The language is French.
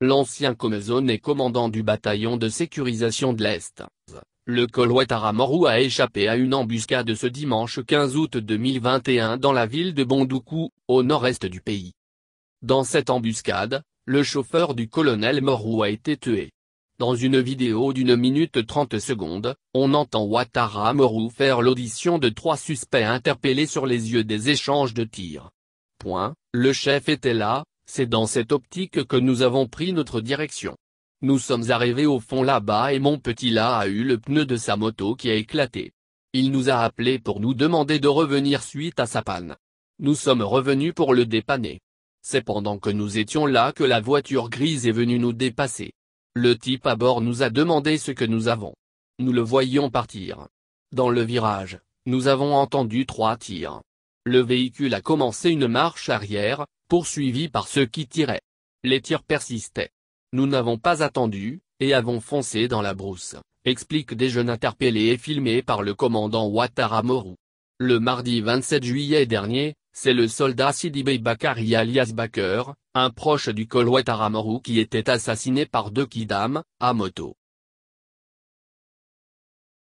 L'ancien Comezone est commandant du bataillon de sécurisation de l'Est. Le Ouattara Moru a échappé à une embuscade ce dimanche 15 août 2021 dans la ville de Bondoukou, au nord-est du pays. Dans cette embuscade, le chauffeur du colonel Moru a été tué. Dans une vidéo d'une minute 30 secondes, on entend Ouattara Moru faire l'audition de trois suspects interpellés sur les yeux des échanges de tirs. Point, le chef était là, c'est dans cette optique que nous avons pris notre direction. Nous sommes arrivés au fond là-bas et mon petit là a eu le pneu de sa moto qui a éclaté. Il nous a appelés pour nous demander de revenir suite à sa panne. Nous sommes revenus pour le dépanner. C'est pendant que nous étions là que la voiture grise est venue nous dépasser. Le type à bord nous a demandé ce que nous avons. Nous le voyons partir. Dans le virage, nous avons entendu trois tirs. Le véhicule a commencé une marche arrière, poursuivi par ceux qui tiraient. Les tirs persistaient. Nous n'avons pas attendu, et avons foncé dans la brousse, explique des jeunes interpellés et filmés par le commandant Ouattara Moru. Le mardi 27 juillet dernier, c'est le soldat Sidi Bey Bakari alias Baker, un proche du col Ouattara Moru qui était assassiné par deux Kidam, à moto.